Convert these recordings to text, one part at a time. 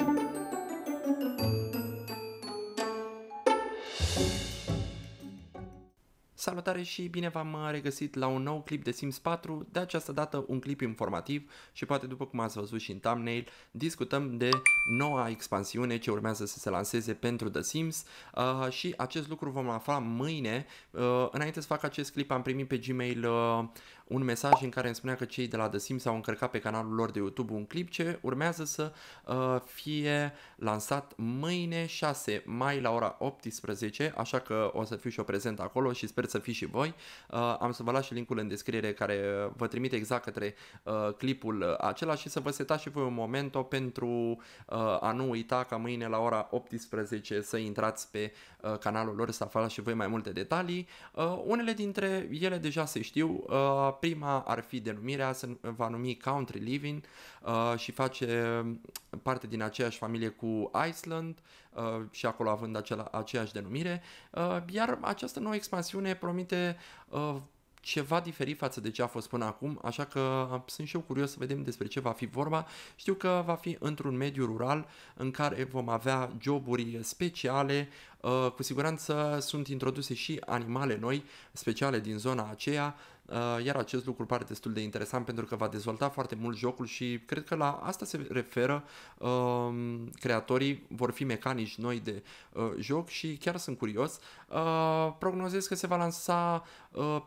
Música Salutare și bine v-am uh, regăsit la un nou clip de Sims 4, de această dată un clip informativ și poate după cum ați văzut și în thumbnail, discutăm de noua expansiune ce urmează să se lanseze pentru The Sims uh, și acest lucru vom afla mâine. Uh, înainte să fac acest clip am primit pe Gmail uh, un mesaj în care îmi spunea că cei de la The Sims au încărcat pe canalul lor de YouTube un clip ce urmează să uh, fie lansat mâine 6 mai la ora 18, așa că o să fiu și eu prezent acolo și sper să fiți și voi. Uh, am să vă las și linkul în descriere care vă trimite exact către uh, clipul acela și să vă setați și voi un moment pentru uh, a nu uita ca mâine la ora 18 să intrați pe uh, canalul lor să aflați și voi mai multe detalii. Uh, unele dintre ele deja se știu. Uh, prima ar fi denumirea, se va numi Country Living uh, și face parte din aceeași familie cu Iceland uh, și acolo având acela, aceeași denumire. Uh, iar această nouă expansiune promite uh, ceva diferit față de ce a fost până acum, așa că uh, sunt și eu curios să vedem despre ce va fi vorba. Știu că va fi într-un mediu rural în care vom avea joburi speciale, Uh, cu siguranță sunt introduse și animale noi, speciale din zona aceea, uh, iar acest lucru pare destul de interesant pentru că va dezvolta foarte mult jocul și cred că la asta se referă um, creatorii, vor fi mecanici noi de uh, joc și chiar sunt curios. prognozez că se va lansa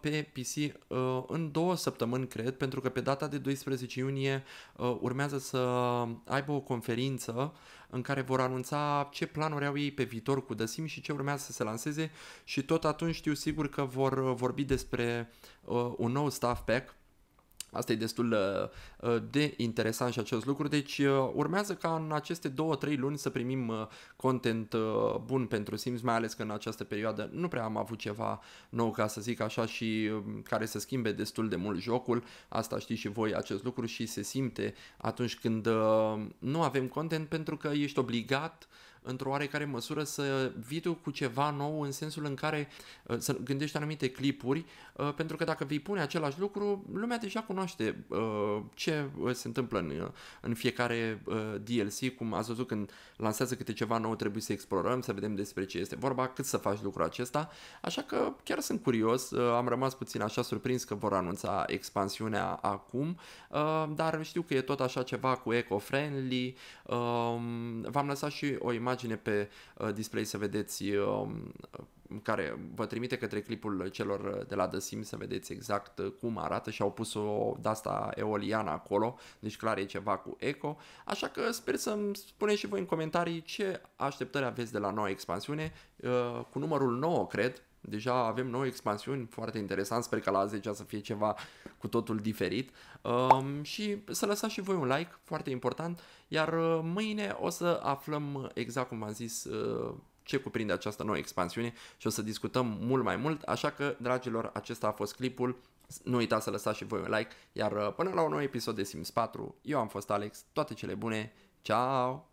pe PC în două săptămâni, cred, pentru că pe data de 12 iunie urmează să aibă o conferință în care vor anunța ce planuri au ei pe viitor cu Sims și ce urmează să se lanseze și tot atunci știu sigur că vor uh, vorbi despre uh, un nou staff pack Asta e destul uh, uh, de interesant și acest lucru. Deci uh, urmează ca în aceste 2-3 luni să primim content bun pentru Sims, mai ales că în această perioadă nu prea am avut ceva nou, ca să zic așa, și um, care să schimbe destul de mult jocul. Asta știți și voi acest lucru și se simte atunci când nu avem content pentru că ești obligat într-o oarecare măsură să vii tu cu ceva nou în sensul în care uh, să gândești anumite clipuri, uh, pentru că dacă vei pune același lucru, lumea deja cunoaște uh, ce se întâmplă în, în fiecare DLC, cum ați văzut când lansează câte ceva nou, trebuie să explorăm, să vedem despre ce este vorba, cât să faci lucrul acesta, așa că chiar sunt curios, am rămas puțin așa surprins că vor anunța expansiunea acum, dar știu că e tot așa ceva cu eco-friendly, um, v-am lăsat și o imagine imagine pe uh, display să vedeți um, care vă trimite către clipul celor de la The Sims să vedeți exact uh, cum arată și au pus o dasta eoliană acolo, deci clar e ceva cu eco, așa că sper să-mi spuneți și voi în comentarii ce așteptări aveți de la noua expansiune, uh, cu numărul 9 cred, Deja avem nouă expansiuni, foarte interesant, sper că la 10 să fie ceva cu totul diferit. Um, și să lăsați și voi un like, foarte important, iar uh, mâine o să aflăm exact cum v-am zis ce cuprinde această nouă expansiune și o să discutăm mult mai mult, așa că, dragilor, acesta a fost clipul. Nu uitați să lăsați și voi un like, iar uh, până la un nou episod de Sims 4, eu am fost Alex, toate cele bune, ciao!